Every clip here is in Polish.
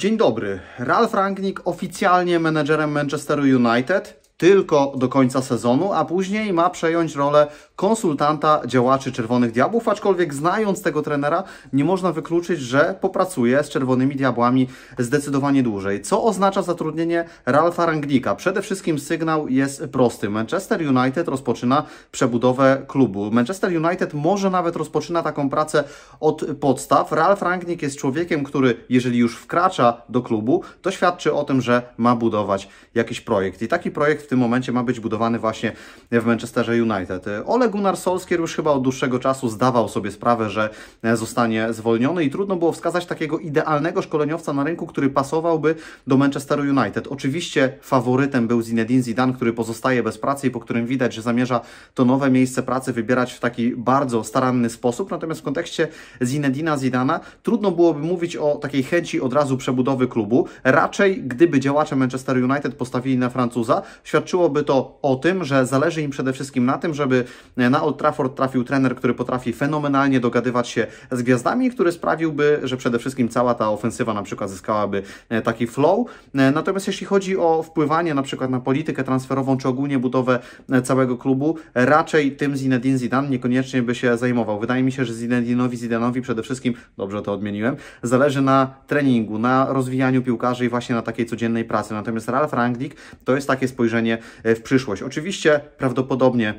Dzień dobry. Ralf Rangnick oficjalnie menedżerem Manchesteru United tylko do końca sezonu, a później ma przejąć rolę konsultanta działaczy Czerwonych Diabłów, aczkolwiek znając tego trenera, nie można wykluczyć, że popracuje z Czerwonymi Diabłami zdecydowanie dłużej. Co oznacza zatrudnienie Ralfa Rangnika? Przede wszystkim sygnał jest prosty. Manchester United rozpoczyna przebudowę klubu. Manchester United może nawet rozpoczyna taką pracę od podstaw. Ralf Rangnick jest człowiekiem, który jeżeli już wkracza do klubu, to świadczy o tym, że ma budować jakiś projekt. I taki projekt tym momencie ma być budowany właśnie w Manchesterze United. Ole Gunnar Solskjaer już chyba od dłuższego czasu zdawał sobie sprawę, że zostanie zwolniony i trudno było wskazać takiego idealnego szkoleniowca na rynku, który pasowałby do Manchesteru United. Oczywiście faworytem był Zinedine Zidane, który pozostaje bez pracy i po którym widać, że zamierza to nowe miejsce pracy wybierać w taki bardzo staranny sposób. Natomiast w kontekście Zinedina Zidana trudno byłoby mówić o takiej chęci od razu przebudowy klubu. Raczej, gdyby działacze Manchesteru United postawili na Francuza, świat świadczyłoby to o tym, że zależy im przede wszystkim na tym, żeby e, na Old Trafford trafił trener, który potrafi fenomenalnie dogadywać się z gwiazdami, który sprawiłby, że przede wszystkim cała ta ofensywa na przykład zyskałaby e, taki flow. E, natomiast jeśli chodzi o wpływanie na przykład na politykę transferową czy ogólnie budowę całego klubu, raczej tym Zinedine Zidane niekoniecznie by się zajmował. Wydaje mi się, że Zinedinowi Zidanowi przede wszystkim, dobrze to odmieniłem, zależy na treningu, na rozwijaniu piłkarzy i właśnie na takiej codziennej pracy. Natomiast Ralf Rangnick to jest takie spojrzenie w przyszłość. Oczywiście prawdopodobnie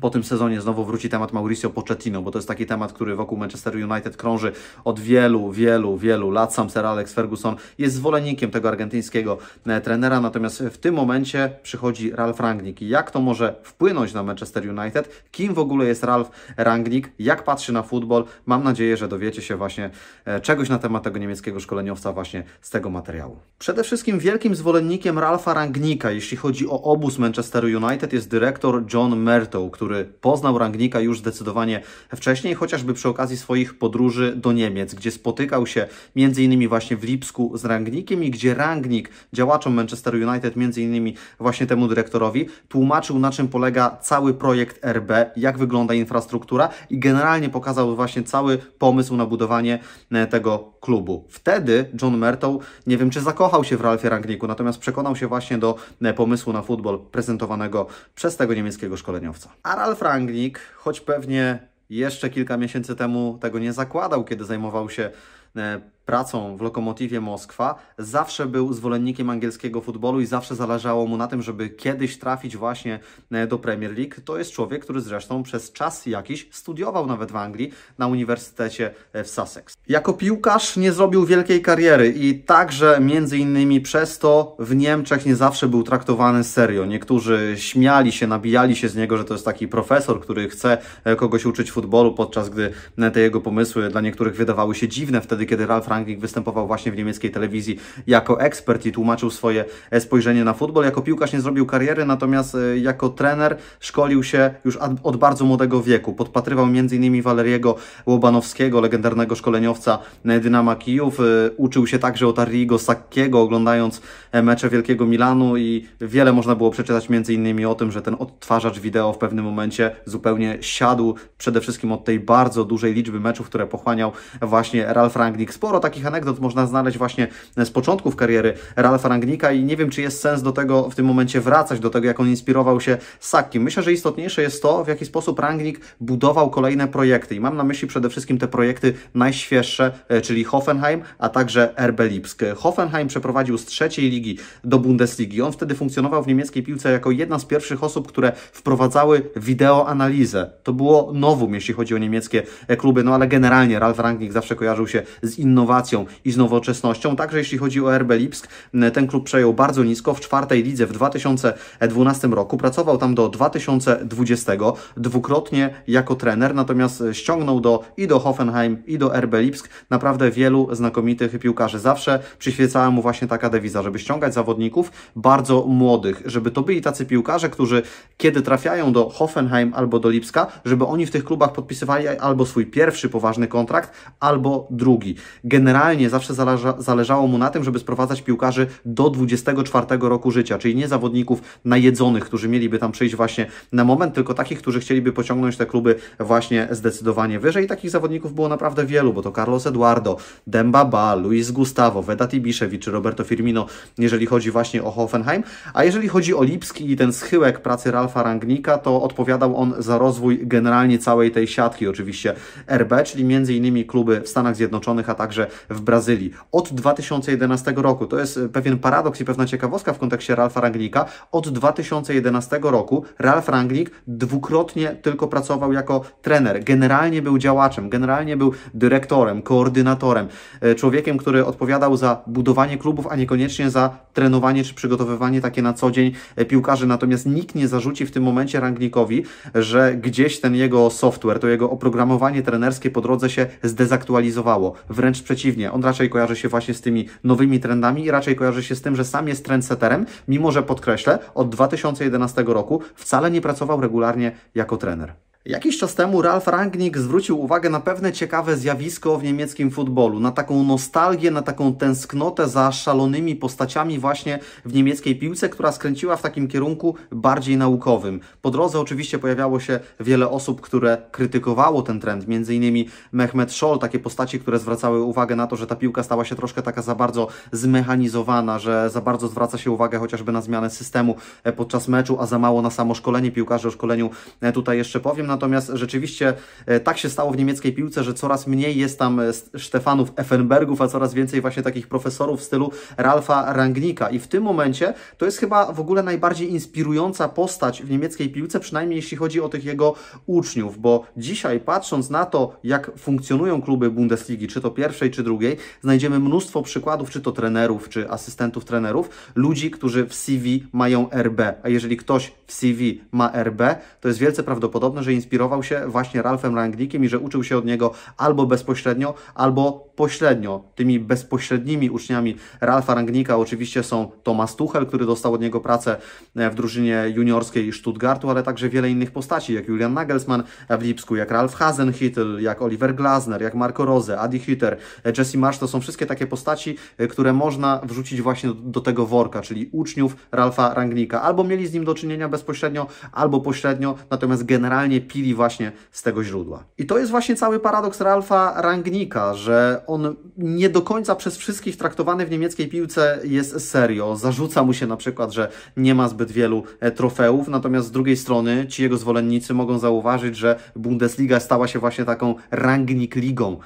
po tym sezonie znowu wróci temat Mauricio Pochettino, bo to jest taki temat, który wokół Manchester United krąży od wielu, wielu, wielu lat. Sam Sir Alex Ferguson jest zwolennikiem tego argentyńskiego e, trenera, natomiast w tym momencie przychodzi Ralf Rangnick. jak to może wpłynąć na Manchester United? Kim w ogóle jest Ralf Rangnick? Jak patrzy na futbol? Mam nadzieję, że dowiecie się właśnie e, czegoś na temat tego niemieckiego szkoleniowca właśnie z tego materiału. Przede wszystkim wielkim zwolennikiem Ralfa Rangnicka, jeśli chodzi o obóz Manchesteru United, jest dyrektor John Mertow, który poznał Rangnika już zdecydowanie wcześniej, chociażby przy okazji swoich podróży do Niemiec, gdzie spotykał się m.in. właśnie w Lipsku z Rangnikiem i gdzie Rangnik działaczom Manchester United, m.in. właśnie temu dyrektorowi, tłumaczył na czym polega cały projekt RB, jak wygląda infrastruktura i generalnie pokazał właśnie cały pomysł na budowanie e, tego klubu. Wtedy John Merton, nie wiem czy zakochał się w Ralfie Rangniku, natomiast przekonał się właśnie do e, pomysłu na futbol prezentowanego przez tego niemieckiego szkoleniowca. A Ralf Rangnick, choć pewnie jeszcze kilka miesięcy temu tego nie zakładał, kiedy zajmował się e, pracą w Lokomotywie Moskwa, zawsze był zwolennikiem angielskiego futbolu i zawsze zależało mu na tym, żeby kiedyś trafić właśnie e, do Premier League. To jest człowiek, który zresztą przez czas jakiś studiował nawet w Anglii na Uniwersytecie e, w Sussex. Jako piłkarz nie zrobił wielkiej kariery i także między innymi przez to w Niemczech nie zawsze był traktowany serio. Niektórzy śmiali się, nabijali się z niego, że to jest taki profesor, który chce e, kogoś uczyć futbolu, podczas gdy te jego pomysły dla niektórych wydawały się dziwne wtedy, kiedy Ralf Rangnick Anglik występował właśnie w niemieckiej telewizji jako ekspert i tłumaczył swoje e, spojrzenie na futbol. Jako piłkarz nie zrobił kariery, natomiast e, jako trener szkolił się już od bardzo młodego wieku. Podpatrywał m.in. Waleriego Łobanowskiego, legendarnego szkoleniowca e, Dynama Kijów. Uczył się także od Arrigo Sakiego oglądając mecze Wielkiego Milanu i wiele można było przeczytać m.in. o tym, że ten odtwarzacz wideo w pewnym momencie zupełnie siadł, przede wszystkim od tej bardzo dużej liczby meczów, które pochłaniał właśnie Ralf Rangnick. Sporo tak takich anegdot można znaleźć właśnie z początków kariery Ralfa Rangnika i nie wiem, czy jest sens do tego w tym momencie wracać, do tego, jak on inspirował się Sakim. Myślę, że istotniejsze jest to, w jaki sposób Rangnik budował kolejne projekty i mam na myśli przede wszystkim te projekty najświeższe, e, czyli Hoffenheim, a także RB Lipsk. Hoffenheim przeprowadził z trzeciej ligi do Bundesligi. On wtedy funkcjonował w niemieckiej piłce jako jedna z pierwszych osób, które wprowadzały wideoanalizę. To było nowum, jeśli chodzi o niemieckie e, kluby, no ale generalnie Ralf Rangnick zawsze kojarzył się z innowacją innowacją i z nowoczesnością. Także jeśli chodzi o RB Lipsk, ten klub przejął bardzo nisko w czwartej lidze w 2012 roku. Pracował tam do 2020, dwukrotnie jako trener, natomiast ściągnął do i do Hoffenheim, i do RB Lipsk naprawdę wielu znakomitych piłkarzy. Zawsze przyświecała mu właśnie taka dewiza, żeby ściągać zawodników bardzo młodych, żeby to byli tacy piłkarze, którzy kiedy trafiają do Hoffenheim albo do Lipska, żeby oni w tych klubach podpisywali albo swój pierwszy poważny kontrakt, albo drugi generalnie zawsze zależa, zależało mu na tym, żeby sprowadzać piłkarzy do 24 roku życia, czyli nie zawodników najedzonych, którzy mieliby tam przyjść właśnie na moment, tylko takich, którzy chcieliby pociągnąć te kluby właśnie zdecydowanie wyżej. I takich zawodników było naprawdę wielu, bo to Carlos Eduardo, Demba Ba, Luis Gustavo, Vedat Ibiszewicz, Roberto Firmino, jeżeli chodzi właśnie o Hoffenheim. A jeżeli chodzi o Lipski i ten schyłek pracy Ralfa Rangnika, to odpowiadał on za rozwój generalnie całej tej siatki, oczywiście RB, czyli między innymi kluby w Stanach Zjednoczonych, a także w Brazylii od 2011 roku. To jest e, pewien paradoks i pewna ciekawostka w kontekście Ralfa Rangnika. Od 2011 roku Ralf Rangnick dwukrotnie tylko pracował jako trener. Generalnie był działaczem, generalnie był dyrektorem, koordynatorem, e, człowiekiem, który odpowiadał za budowanie klubów, a niekoniecznie za trenowanie czy przygotowywanie takie na co dzień e, piłkarzy. Natomiast nikt nie zarzuci w tym momencie Rangnikowi, że gdzieś ten jego software, to jego oprogramowanie trenerskie po drodze się zdezaktualizowało. Wręcz przeciwnie przeciwnie, on raczej kojarzy się właśnie z tymi nowymi trendami i raczej kojarzy się z tym, że sam jest trendseterem, mimo że podkreślę, od 2011 roku wcale nie pracował regularnie jako trener. Jakiś czas temu Ralf Rangnick zwrócił uwagę na pewne ciekawe zjawisko w niemieckim futbolu, na taką nostalgię, na taką tęsknotę za szalonymi postaciami właśnie w niemieckiej piłce, która skręciła w takim kierunku bardziej naukowym. Po drodze oczywiście pojawiało się wiele osób, które krytykowało ten trend, między innymi Mehmet Scholl, takie postaci, które zwracały uwagę na to, że ta piłka stała się troszkę taka za bardzo zmechanizowana, że za bardzo zwraca się uwagę chociażby na zmianę systemu e, podczas meczu, a za mało na samo szkolenie piłkarzy. O szkoleniu e, tutaj jeszcze powiem natomiast rzeczywiście e, tak się stało w niemieckiej piłce, że coraz mniej jest tam e, Stefanów Effenbergów, a coraz więcej właśnie takich profesorów w stylu Ralfa Rangnika. I w tym momencie to jest chyba w ogóle najbardziej inspirująca postać w niemieckiej piłce, przynajmniej jeśli chodzi o tych jego uczniów, bo dzisiaj patrząc na to, jak funkcjonują kluby Bundesligi, czy to pierwszej, czy drugiej, znajdziemy mnóstwo przykładów, czy to trenerów, czy asystentów trenerów, ludzi, którzy w CV mają RB. A jeżeli ktoś w CV ma RB, to jest wielce prawdopodobne, że inspirował się właśnie Ralfem Rangnickiem i że uczył się od niego albo bezpośrednio, albo pośrednio. Tymi bezpośrednimi uczniami Ralfa Rangnika oczywiście są Tomasz Tuchel, który dostał od niego pracę e, w drużynie juniorskiej Stuttgartu, ale także wiele innych postaci, jak Julian Nagelsmann w Lipsku, jak Ralf Hasenhüttl, jak Oliver Glasner, jak Marco Rose, Adi Hütter, e, Jesse Marsz, to są wszystkie takie postaci, e, które można wrzucić właśnie do, tego worka, czyli uczniów Ralfa Rangnika. Albo mieli z nim do czynienia bezpośrednio, albo pośrednio, natomiast generalnie pili właśnie z tego źródła. I to jest właśnie cały paradoks Ralfa Rangnika, że on nie do końca przez wszystkich traktowany w niemieckiej piłce jest serio. Zarzuca mu się na przykład, że nie ma zbyt wielu e, trofeów, natomiast z drugiej strony ci jego zwolennicy mogą zauważyć, że Bundesliga stała się właśnie taką Rangnik ligą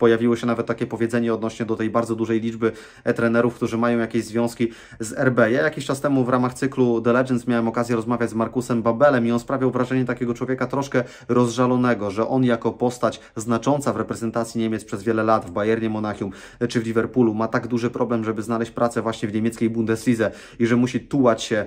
Pojawiło się nawet takie powiedzenie odnośnie do tej bardzo dużej liczby e, trenerów, którzy mają jakieś związki z RB. Ja jakiś czas temu w ramach cyklu The Legends miałem okazję rozmawiać z Markusem Babelem i on sprawiał wrażenie takiego człowieka troszkę rozżalonego, że on jako postać znacząca w reprezentacji Niemiec przez wiele lat w Bayernie Monachium e, czy w Liverpoolu ma tak duży problem, żeby znaleźć pracę właśnie w niemieckiej Bundeslize i że musi tułać się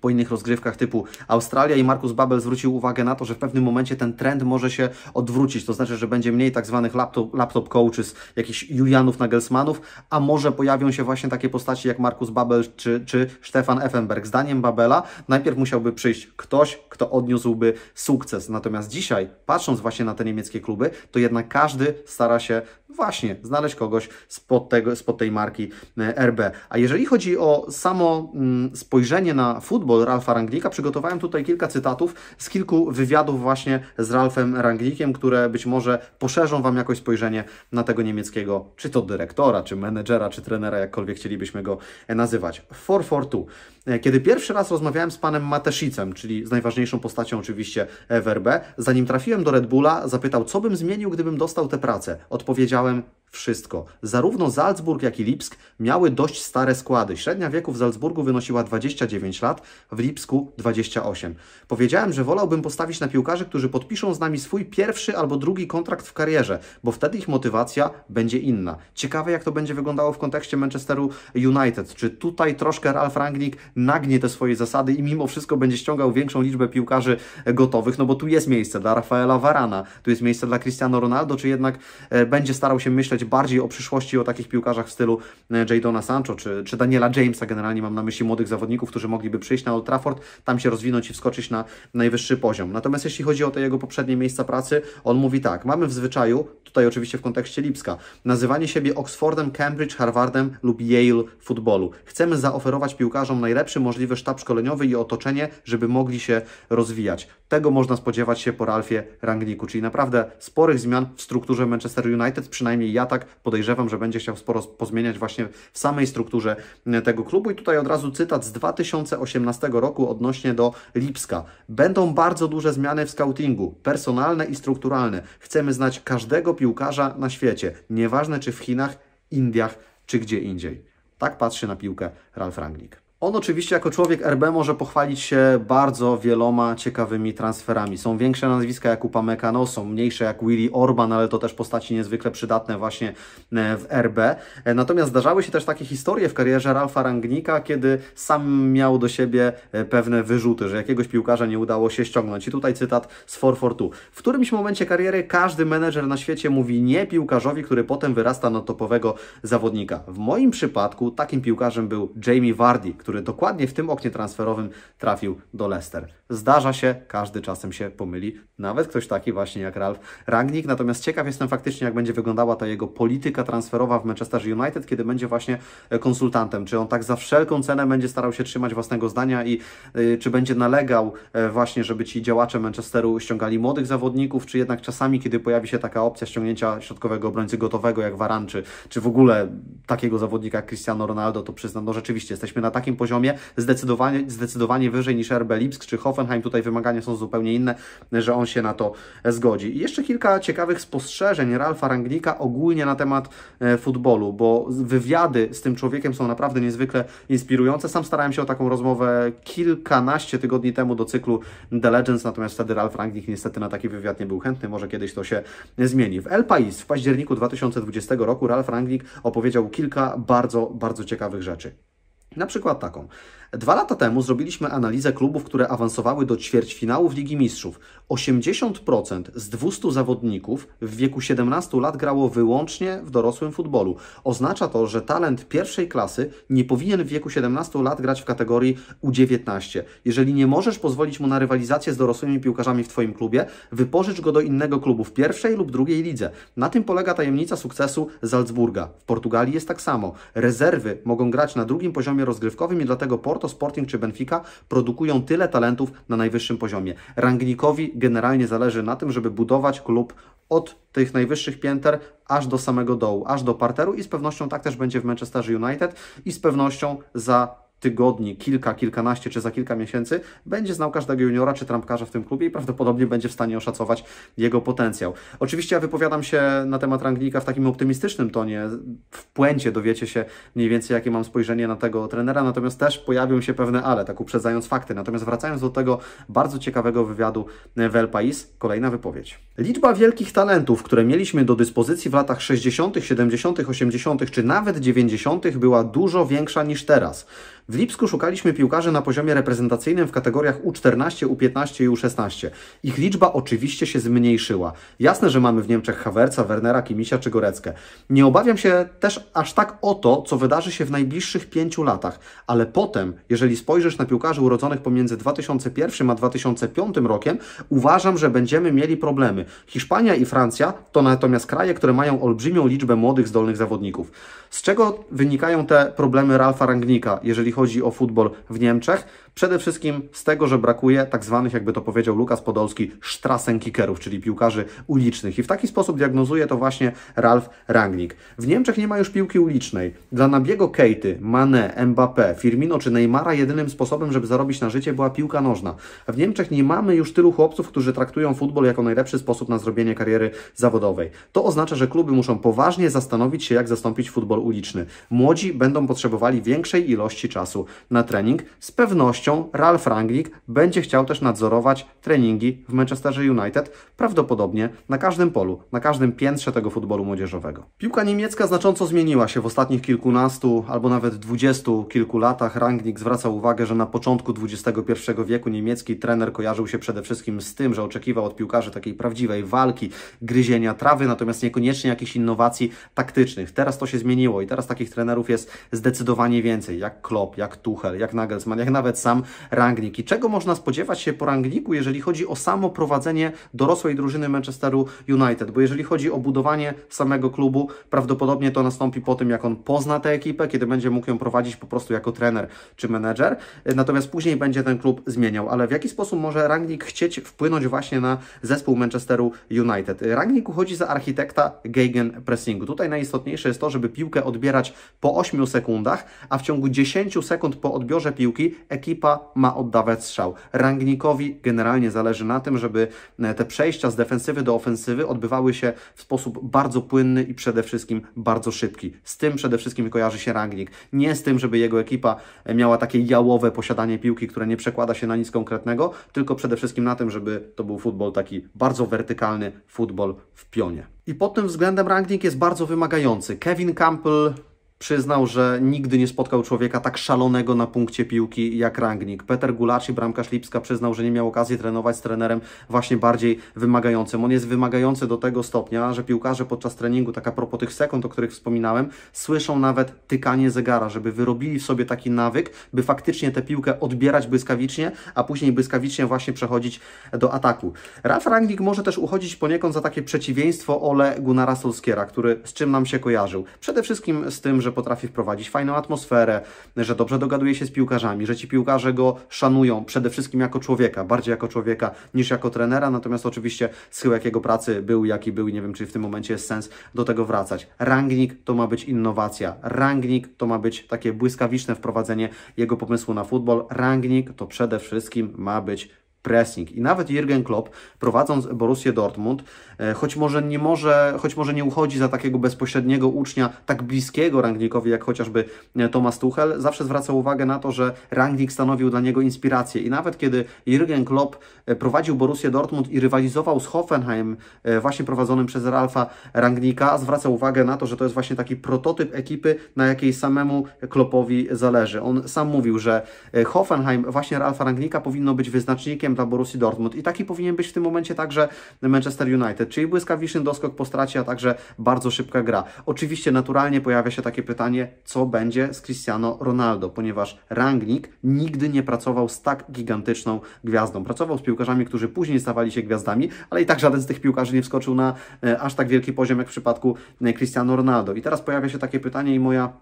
po innych rozgrywkach typu Australia i Markus Babel zwrócił uwagę na to, że w pewnym momencie ten trend może się odwrócić, to znaczy, że będzie mniej tak zwanych laptop, laptop coaches, jakichś Julianów, Nagelsmanów, a może pojawią się właśnie takie postaci jak Markus Babel czy, czy Stefan Effenberg. Zdaniem Babela najpierw musiałby przyjść ktoś, kto odniósłby sukces. Natomiast dzisiaj, patrząc właśnie na te niemieckie kluby, to jednak każdy stara się właśnie znaleźć kogoś spod, tego, spod tej marki e, RB. A jeżeli chodzi o samo mm, spojrzenie na futbol, Football Ralfa Rangnika Przygotowałem tutaj kilka cytatów z kilku wywiadów właśnie z Ralfem Ranglikiem, które być może poszerzą Wam jakoś spojrzenie na tego niemieckiego, czy to dyrektora, czy menedżera, czy trenera, jakkolwiek chcielibyśmy go nazywać. 442. E, kiedy pierwszy raz rozmawiałem z panem Mateszicem, czyli z najważniejszą postacią oczywiście WRB, e zanim trafiłem do Red Bulla, zapytał, co bym zmienił, gdybym dostał tę pracę. Odpowiedziałem, wszystko. Zarówno Salzburg, jak i Lipsk miały dość stare składy. Średnia wieku w Salzburgu wynosiła 29 lat, w Lipsku 28. Powiedziałem, że wolałbym postawić na piłkarzy, którzy podpiszą z nami swój pierwszy albo drugi kontrakt w karierze, bo wtedy ich motywacja będzie inna. Ciekawe, jak to będzie wyglądało w kontekście Manchesteru United. Czy tutaj troszkę Ralf Rangnick nagnie te swoje zasady i mimo wszystko będzie ściągał większą liczbę piłkarzy gotowych, no bo tu jest miejsce dla Rafaela Varana, tu jest miejsce dla Cristiano Ronaldo, czy jednak e, będzie starał się myśleć bardziej o przyszłości, o takich piłkarzach w stylu e, Jadona Sancho czy, czy Daniela Jamesa, generalnie mam na myśli młodych zawodników, którzy mogliby przyjść na Old Trafford, tam się rozwinąć i wskoczyć na najwyższy poziom. Natomiast jeśli chodzi o te jego poprzednie miejsca pracy, on mówi tak, mamy w zwyczaju, tutaj oczywiście w kontekście Lipska, nazywanie siebie Oxfordem, Cambridge, Harvardem lub Yale futbolu. Chcemy zaoferować piłkarzom najlepszy możliwy sztab szkoleniowy i otoczenie, żeby mogli się rozwijać. Tego można spodziewać się po Ralfie Rangniku, czyli naprawdę sporych zmian w strukturze Manchester United, przynajmniej ja atak, podejrzewam, że będzie chciał sporo pozmieniać właśnie w samej strukturze e, tego klubu. I tutaj od razu cytat z 2018 roku odnośnie do Lipska. Będą bardzo duże zmiany w scoutingu, personalne i strukturalne. Chcemy znać każdego piłkarza na świecie, nieważne czy w Chinach, Indiach czy gdzie indziej. Tak patrzy na piłkę Ralf Rangnick. On oczywiście jako człowiek RB może pochwalić się bardzo wieloma ciekawymi transferami. Są większe nazwiska jak Upamecano, są mniejsze jak Willy Orban, ale to też postaci niezwykle przydatne właśnie e, w RB. E, natomiast zdarzały się też takie historie w karierze Ralfa Rangnika, kiedy sam miał do siebie e, pewne wyrzuty, że jakiegoś piłkarza nie udało się ściągnąć. I tutaj cytat z 442. W którymś momencie kariery każdy menedżer na świecie mówi nie piłkarzowi, który potem wyrasta na topowego zawodnika. W moim przypadku takim piłkarzem był Jamie Vardy, który dokładnie w tym oknie transferowym trafił do Leicester. Zdarza się, każdy czasem się pomyli, nawet ktoś taki właśnie jak Ralf Rangnick. Natomiast ciekaw jestem faktycznie, jak będzie wyglądała ta jego polityka transferowa w Manchester United, kiedy będzie właśnie e, konsultantem. Czy on tak za wszelką cenę będzie starał się trzymać własnego zdania i e, czy będzie nalegał e, właśnie, żeby ci działacze Manchesteru ściągali młodych zawodników, czy jednak czasami, kiedy pojawi się taka opcja ściągnięcia środkowego obrońcy gotowego jak Varan, czy, czy w ogóle takiego zawodnika jak Cristiano Ronaldo, to przyznam, no rzeczywiście jesteśmy na takim poziomie, zdecydowanie, zdecydowanie wyżej niż RB Lipsk czy Hoffenheim. Tutaj wymagania są zupełnie inne, że on się na to zgodzi. I jeszcze kilka ciekawych spostrzeżeń Ralfa Rangnika ogólnie na temat e, futbolu, bo wywiady z tym człowiekiem są naprawdę niezwykle inspirujące. Sam starałem się o taką rozmowę kilkanaście tygodni temu do cyklu The Legends, natomiast wtedy Ralf Rangnick niestety na taki wywiad nie był chętny, może kiedyś to się zmieni. W El Pais w październiku 2020 roku Ralf Rangnick opowiedział kilka bardzo, bardzo ciekawych rzeczy. Na przykład taką. Dwa lata temu zrobiliśmy analizę klubów, które awansowały do ćwierćfinałów Ligi Mistrzów. 80% z 200 zawodników w wieku 17 lat grało wyłącznie w dorosłym futbolu. Oznacza to, że talent pierwszej klasy nie powinien w wieku 17 lat grać w kategorii U19. Jeżeli nie możesz pozwolić mu na rywalizację z dorosłymi piłkarzami w Twoim klubie, wypożycz go do innego klubu w pierwszej lub drugiej lidze. Na tym polega tajemnica sukcesu Salzburga. W Portugalii jest tak samo. Rezerwy mogą grać na drugim poziomie rozgrywkowym i dlatego Portugal Porto, Sporting czy Benfica produkują tyle talentów na najwyższym poziomie. Rangnikowi generalnie zależy na tym, żeby budować klub od tych najwyższych pięter aż do samego dołu, aż do parteru i z pewnością tak też będzie w Manchesterze United i z pewnością za tygodni, kilka, kilkanaście czy za kilka miesięcy będzie znał każdego juniora czy trampkarza w tym klubie i prawdopodobnie będzie w stanie oszacować jego potencjał. Oczywiście ja wypowiadam się na temat Rangnika w takim optymistycznym tonie. W puencie dowiecie się mniej więcej, jakie mam spojrzenie na tego trenera, natomiast też pojawią się pewne ale, tak uprzedzając fakty. Natomiast wracając do tego bardzo ciekawego wywiadu w El Pais, kolejna wypowiedź. Liczba wielkich talentów, które mieliśmy do dyspozycji w latach 60., 70., 80. czy nawet 90. była dużo większa niż teraz. W Lipsku szukaliśmy piłkarzy na poziomie reprezentacyjnym w kategoriach U14, U15 i U16. Ich liczba oczywiście się zmniejszyła. Jasne, że mamy w Niemczech Hawerca, Wernera, Kimisia czy Goreckę. Nie obawiam się też aż tak o to, co wydarzy się w najbliższych pięciu latach, ale potem, jeżeli spojrzysz na piłkarzy urodzonych pomiędzy 2001 a 2005 rokiem, uważam, że będziemy mieli problemy. Hiszpania i Francja to natomiast kraje, które mają olbrzymią liczbę młodych, zdolnych zawodników. Z czego wynikają te problemy Ralfa Rangnika, jeżeli chodzi o futbol w Niemczech. Przede wszystkim z tego, że brakuje tak zwanych, jakby to powiedział Lukas Podolski, kickerów, czyli piłkarzy ulicznych. I w taki sposób diagnozuje to właśnie Ralf Rangnick. W Niemczech nie ma już piłki ulicznej. Dla Nabiego Kejty, Mane, Mbappé, Firmino czy Neymara jedynym sposobem, żeby zarobić na życie była piłka nożna. W Niemczech nie mamy już tylu chłopców, którzy traktują futbol jako najlepszy sposób na zrobienie kariery zawodowej. To oznacza, że kluby muszą poważnie zastanowić się, jak zastąpić futbol uliczny. Młodzi będą potrzebowali większej ilości czasu na trening. Z pewnością pewnością Ralf Rangnick będzie chciał też nadzorować treningi w Manchesterze United, prawdopodobnie na każdym polu, na każdym piętrze tego futbolu młodzieżowego. Piłka niemiecka znacząco zmieniła się w ostatnich kilkunastu albo nawet dwudziestu kilku latach. Rangnick zwraca uwagę, że na początku XXI wieku niemiecki trener kojarzył się przede wszystkim z tym, że oczekiwał od piłkarzy takiej prawdziwej walki, gryzienia trawy, natomiast niekoniecznie jakichś innowacji taktycznych. Teraz to się zmieniło i teraz takich trenerów jest zdecydowanie więcej, jak Klopp, jak Tuchel, jak Nagelsmann, jak nawet sam sam rangnik. I czego można spodziewać się po rangniku, jeżeli chodzi o samo prowadzenie dorosłej drużyny Manchesteru United? Bo jeżeli chodzi o budowanie samego klubu, prawdopodobnie to nastąpi po tym, jak on pozna tę ekipę, kiedy będzie mógł ją prowadzić po prostu jako trener czy menedżer. Natomiast później będzie ten klub zmieniał. Ale w jaki sposób może rangnik chcieć wpłynąć właśnie na zespół Manchesteru United? Rangnik uchodzi za architekta Geigen Pressingu. Tutaj najistotniejsze jest to, żeby piłkę odbierać po 8 sekundach, a w ciągu 10 sekund po odbiorze piłki ekipa ekipa ma oddawać strzał. Rangnikowi generalnie zależy na tym, żeby e, te przejścia z defensywy do ofensywy odbywały się w sposób bardzo płynny i przede wszystkim bardzo szybki. Z tym przede wszystkim kojarzy się Rangnik. Nie z tym, żeby jego ekipa e, miała takie jałowe posiadanie piłki, które nie przekłada się na nic konkretnego, tylko przede wszystkim na tym, żeby to był futbol taki bardzo wertykalny, futbol w pionie. I pod tym względem ranking jest bardzo wymagający. Kevin Campbell przyznał, że nigdy nie spotkał człowieka tak szalonego na punkcie piłki jak Rangnik. Peter Gulacz i bramkarz Lipska, przyznał, że nie miał okazji trenować z trenerem właśnie bardziej wymagającym. On jest wymagający do tego stopnia, że piłkarze podczas treningu, tak a propos tych sekund, o których wspominałem, słyszą nawet tykanie zegara, żeby wyrobili w sobie taki nawyk, by faktycznie tę piłkę odbierać błyskawicznie, a później błyskawicznie właśnie przechodzić do ataku. Raf Rangnik może też uchodzić poniekąd za takie przeciwieństwo Ole Gunara Solskiera, który z czym nam się kojarzył. Przede wszystkim z tym, że że potrafi wprowadzić fajną atmosferę, że dobrze dogaduje się z piłkarzami, że ci piłkarze go szanują przede wszystkim jako człowieka, bardziej jako człowieka niż jako trenera, natomiast oczywiście schyłek jego pracy był jaki był i nie wiem, czy w tym momencie jest sens do tego wracać. Rangnik to ma być innowacja, rangnik to ma być takie błyskawiczne wprowadzenie jego pomysłu na futbol, rangnik to przede wszystkim ma być pressing. I nawet Jürgen Klopp, prowadząc Borussię Dortmund, e, choć może nie może, choć może nie uchodzi za takiego bezpośredniego ucznia, tak bliskiego Rangnickowi, jak chociażby e, Thomas Tuchel, zawsze zwraca uwagę na to, że Rangnick stanowił dla niego inspirację. I nawet kiedy Jürgen Klopp e, prowadził Borussię Dortmund i rywalizował z Hoffenheim, właśnie prowadzonym przez Ralfa Rangnika zwraca uwagę na to, że to jest właśnie taki prototyp ekipy, na jakiej samemu Kloppowi zależy. On sam mówił, że Hoffenheim właśnie Ralfa Rangnika powinno być wyznacznikiem dla Borussii Dortmund i taki powinien być w tym momencie także Manchester United, czyli błyskawiczny doskok po stracie, a także bardzo szybka gra. Oczywiście naturalnie pojawia się takie pytanie, co będzie z Cristiano Ronaldo, ponieważ Rangnick nigdy nie pracował z tak gigantyczną gwiazdą. Pracował z piłkarzami, którzy później stawali się gwiazdami, ale i tak żaden z tych piłkarzy nie wskoczył na e, aż tak wielki poziom jak w przypadku e, Cristiano Ronaldo. I teraz pojawia się takie pytanie i moja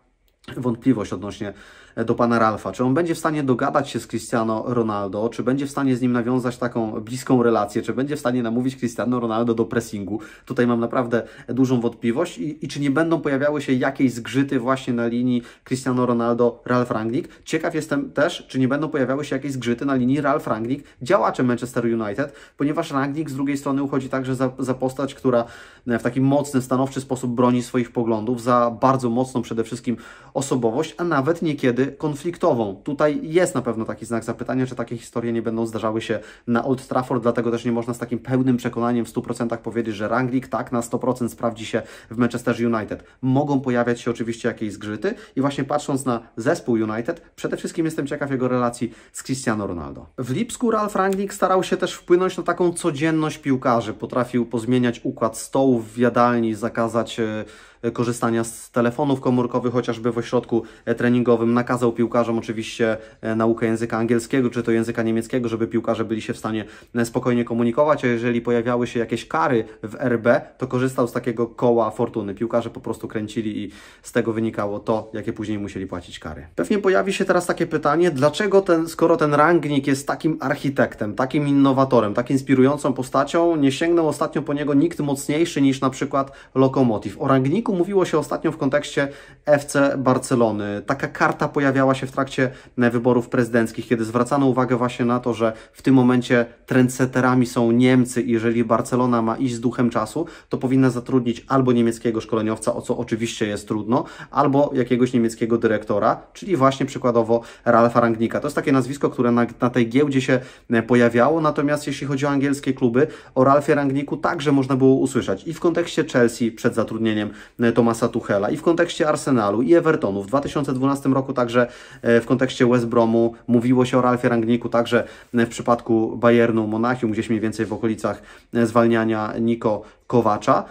wątpliwość odnośnie e, do pana Ralfa. Czy on będzie w stanie dogadać się z Cristiano Ronaldo? Czy będzie w stanie z nim nawiązać taką bliską relację? Czy będzie w stanie namówić Cristiano Ronaldo do pressingu? Tutaj mam naprawdę dużą wątpliwość. I, i czy nie będą pojawiały się jakieś zgrzyty właśnie na linii Cristiano Ronaldo, Ralf Rangnick? Ciekaw jestem też, czy nie będą pojawiały się jakieś zgrzyty na linii Ralf Rangnick, działacze Manchester United, ponieważ Rangnick z drugiej strony uchodzi także za, za postać, która e, w taki mocny, stanowczy sposób broni swoich poglądów, za bardzo mocną przede wszystkim osobowość, a nawet niekiedy konfliktową. Tutaj jest na pewno taki znak zapytania, czy takie historie nie będą zdarzały się na Old Trafford, dlatego też nie można z takim pełnym przekonaniem w 100% powiedzieć, że Rangnick tak na 100% sprawdzi się w Manchester United. Mogą pojawiać się oczywiście jakieś zgrzyty i właśnie patrząc na zespół United, przede wszystkim jestem ciekaw jego relacji z Cristiano Ronaldo. W Lipsku Ralf Rangnick starał się też wpłynąć na taką codzienność piłkarzy. Potrafił pozmieniać układ stołów w jadalni, zakazać e, korzystania z telefonów komórkowych, chociażby w ośrodku e, treningowym. Nakazał piłkarzom oczywiście e, naukę języka angielskiego czy to języka niemieckiego, żeby piłkarze byli się w stanie e, spokojnie komunikować, a jeżeli pojawiały się jakieś kary w RB, to korzystał z takiego koła fortuny. Piłkarze po prostu kręcili i z tego wynikało to, jakie później musieli płacić kary. Pewnie pojawi się teraz takie pytanie, dlaczego ten, skoro ten rangnik jest takim architektem, takim innowatorem, tak inspirującą postacią, nie sięgnął ostatnio po niego nikt mocniejszy niż na przykład Lokomotiv. O Rangniku mówiło się ostatnio w kontekście FC Barcelony. Taka karta pojawiała się w trakcie wyborów prezydenckich, kiedy zwracano uwagę właśnie na to, że w tym momencie trendsetterami są Niemcy i jeżeli Barcelona ma iść z duchem czasu, to powinna zatrudnić albo niemieckiego szkoleniowca, o co oczywiście jest trudno, albo jakiegoś niemieckiego dyrektora, czyli właśnie przykładowo Ralfa Rangnika. To jest takie nazwisko, które na, na tej giełdzie się e, pojawiało, natomiast jeśli chodzi o angielskie kluby, o Ralfie Rangniku także można było usłyszeć i w kontekście Chelsea przed zatrudnieniem Tomasa Tuchela i w kontekście Arsenalu i Evertonu. W 2012 roku także e, w kontekście West Bromu mówiło się o Ralfie Rangniku, także e, w przypadku Bayernu Monachium, gdzieś mniej więcej w okolicach e, zwalniania Niko Kowacza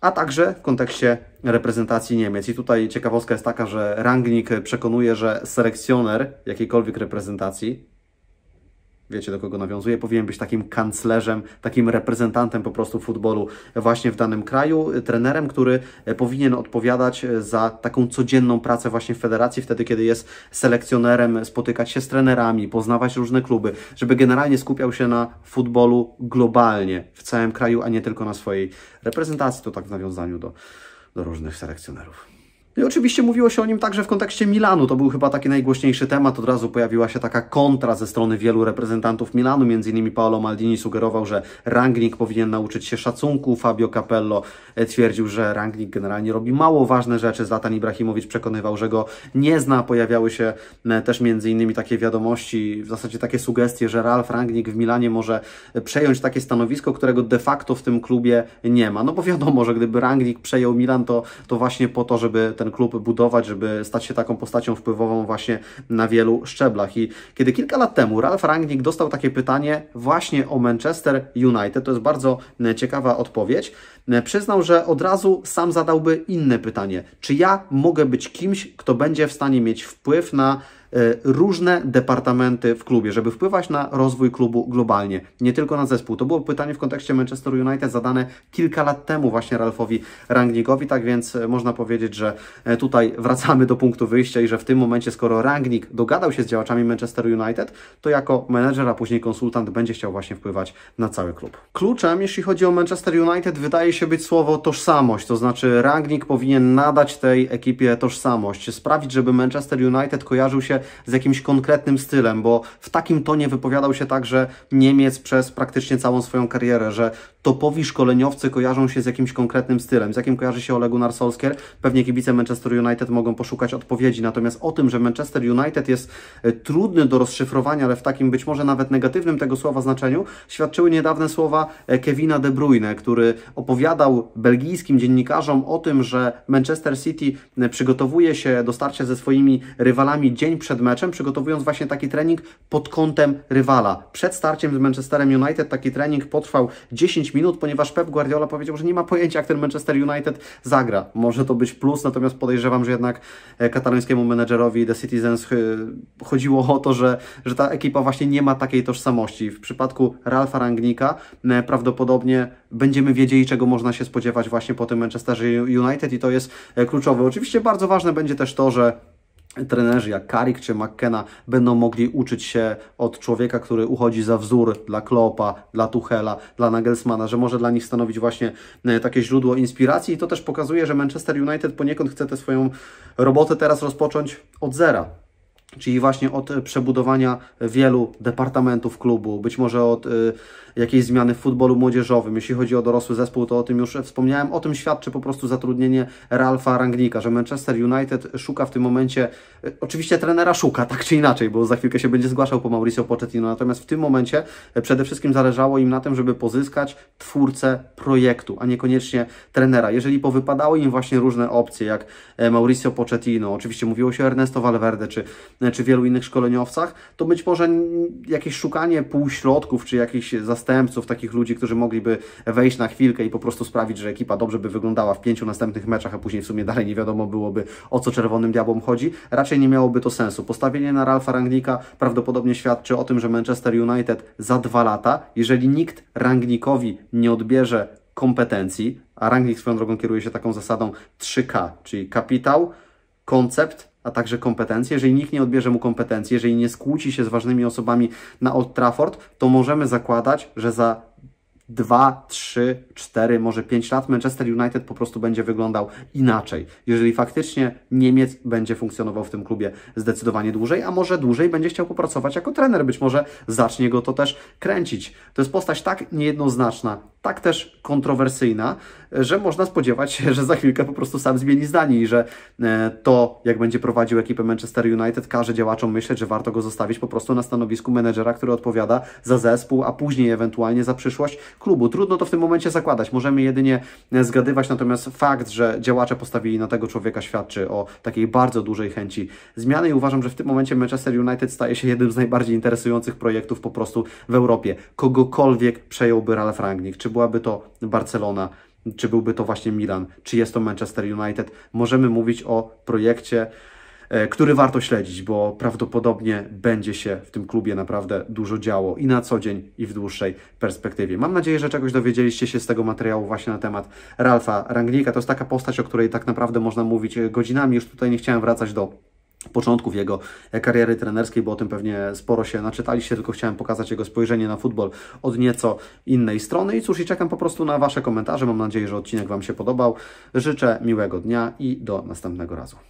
a także w kontekście reprezentacji Niemiec. I tutaj ciekawostka jest taka, że Rangnick przekonuje, że selekcjoner jakiejkolwiek reprezentacji, wiecie do kogo nawiązuje, powinien być takim kanclerzem, takim reprezentantem po prostu futbolu właśnie w danym kraju, trenerem, który e, powinien odpowiadać e, za taką codzienną pracę właśnie w federacji, wtedy kiedy jest selekcjonerem, spotykać się z trenerami, poznawać różne kluby, żeby generalnie skupiał się na futbolu globalnie, w całym kraju, a nie tylko na swojej reprezentacji, to tak w nawiązaniu do, do różnych selekcjonerów. No i oczywiście mówiło się o nim także w kontekście Milanu. To był chyba taki najgłośniejszy temat. Od razu pojawiła się taka kontra ze strony wielu reprezentantów Milanu. Między innymi Paolo Maldini sugerował, że Rangnick powinien nauczyć się szacunku. Fabio Capello e, twierdził, że Rangnick generalnie robi mało ważne rzeczy. Zlatan Ibrahimowicz przekonywał, że go nie zna. Pojawiały się e, też między innymi takie wiadomości, w zasadzie takie sugestie, że Ralf Rangnick w Milanie może e, przejąć takie stanowisko, którego de facto w tym klubie nie ma. No bo wiadomo, że gdyby Rangnick przejął Milan, to, to właśnie po to, żeby ten klub budować, żeby stać się taką postacią wpływową właśnie na wielu szczeblach. I kiedy kilka lat temu Ralf Rangnick dostał takie pytanie właśnie o Manchester United, to jest bardzo e, ciekawa odpowiedź, e, przyznał, że od razu sam zadałby inne pytanie. Czy ja mogę być kimś, kto będzie w stanie mieć wpływ na Y, różne departamenty w klubie, żeby wpływać na rozwój klubu globalnie, nie tylko na zespół. To było pytanie w kontekście Manchester United zadane kilka lat temu właśnie Ralfowi Rangnikowi, tak więc e, można powiedzieć, że e, tutaj wracamy do punktu wyjścia i że w tym momencie, skoro Rangnik dogadał się z działaczami Manchester United, to jako menedżer, a później konsultant będzie chciał właśnie wpływać na cały klub. Kluczem, jeśli chodzi o Manchester United, wydaje się być słowo tożsamość, to znaczy Rangnik powinien nadać tej ekipie tożsamość, sprawić, żeby Manchester United kojarzył się z jakimś konkretnym stylem, bo w takim tonie wypowiadał się także Niemiec przez praktycznie całą swoją karierę, że topowi szkoleniowcy kojarzą się z jakimś konkretnym stylem. Z jakim kojarzy się Olegu Gunnar Pewnie kibice Manchester United mogą poszukać odpowiedzi. Natomiast o tym, że Manchester United jest e, trudny do rozszyfrowania, ale w takim być może nawet negatywnym tego słowa znaczeniu, świadczyły niedawne słowa e, Kevina De Bruyne, który opowiadał belgijskim dziennikarzom o tym, że Manchester City e, przygotowuje się do starcia ze swoimi rywalami dzień przed przed meczem, przygotowując właśnie taki trening pod kątem rywala. Przed starciem z Manchesterem United taki trening potrwał 10 minut, ponieważ Pep Guardiola powiedział, że nie ma pojęcia, jak ten Manchester United zagra. Może to być plus, natomiast podejrzewam, że jednak e, katalońskiemu menedżerowi The Citizens e, chodziło o to, że, że ta ekipa właśnie nie ma takiej tożsamości. W przypadku Ralfa Rangnika e, prawdopodobnie będziemy wiedzieli, czego można się spodziewać właśnie po tym Manchesterze United i to jest kluczowe. Oczywiście bardzo ważne będzie też to, że trenerzy jak Carrick czy McKenna będą mogli uczyć się od człowieka, który uchodzi za wzór dla Klopa, dla Tuchela, dla Nagelsmana, że może dla nich stanowić właśnie e, takie źródło inspiracji i to też pokazuje, że Manchester United poniekąd chce tę swoją robotę teraz rozpocząć od zera czyli właśnie od przebudowania wielu departamentów klubu, być może od e, jakieś zmiany w futbolu młodzieżowym. Jeśli chodzi o dorosły zespół, to o tym już wspomniałem. O tym świadczy po prostu zatrudnienie Ralfa Rangnika, że Manchester United szuka w tym momencie, e, oczywiście trenera szuka, tak czy inaczej, bo za chwilkę się będzie zgłaszał po Mauricio Pochettino, natomiast w tym momencie e, przede wszystkim zależało im na tym, żeby pozyskać twórcę projektu, a niekoniecznie trenera. Jeżeli powypadały im właśnie różne opcje, jak e, Mauricio Pochettino, oczywiście mówiło się o Ernesto Valverde, czy, czy wielu innych szkoleniowcach, to być może jakieś szukanie półśrodków, czy jakichś zastosowań zastępców, takich ludzi, którzy mogliby wejść na chwilkę i po prostu sprawić, że ekipa dobrze by wyglądała w pięciu następnych meczach, a później w sumie dalej nie wiadomo byłoby o co czerwonym diabłom chodzi, raczej nie miałoby to sensu. Postawienie na Ralfa Rangnika prawdopodobnie świadczy o tym, że Manchester United za dwa lata, jeżeli nikt Rangnikowi nie odbierze kompetencji, a Rangnik swoją drogą kieruje się taką zasadą 3K, czyli kapitał, koncept a także kompetencje. Jeżeli nikt nie odbierze mu kompetencji, jeżeli nie skłóci się z ważnymi osobami na Old Trafford, to możemy zakładać, że za 2, 3, 4, może 5 lat Manchester United po prostu będzie wyglądał inaczej. Jeżeli faktycznie Niemiec będzie funkcjonował w tym klubie zdecydowanie dłużej, a może dłużej będzie chciał popracować jako trener, być może zacznie go to też kręcić. To jest postać tak niejednoznaczna, tak też kontrowersyjna, że można spodziewać się, że za chwilkę po prostu sam zmieni zdanie i że e, to, jak będzie prowadził ekipę Manchester United, każe działaczom myśleć, że warto go zostawić po prostu na stanowisku menedżera, który odpowiada za zespół, a później ewentualnie za przyszłość klubu. Trudno to w tym momencie zakładać, możemy jedynie e, zgadywać, natomiast fakt, że działacze postawili na tego człowieka świadczy o takiej bardzo dużej chęci zmiany i uważam, że w tym momencie Manchester United staje się jednym z najbardziej interesujących projektów po prostu w Europie. Kogokolwiek przejąłby Ralf Rangnick, czy byłaby to Barcelona, czy byłby to właśnie Milan, czy jest to Manchester United, możemy mówić o projekcie, E, który warto śledzić, bo prawdopodobnie będzie się w tym klubie naprawdę dużo działo i na co dzień, i w dłuższej perspektywie. Mam nadzieję, że czegoś dowiedzieliście się z tego materiału właśnie na temat Ralfa Ranglika. To jest taka postać, o której tak naprawdę można mówić godzinami. Już tutaj nie chciałem wracać do początków jego kariery trenerskiej, bo o tym pewnie sporo się naczytaliście, tylko chciałem pokazać jego spojrzenie na futbol od nieco innej strony. I cóż, i czekam po prostu na Wasze komentarze. Mam nadzieję, że odcinek Wam się podobał. Życzę miłego dnia i do następnego razu.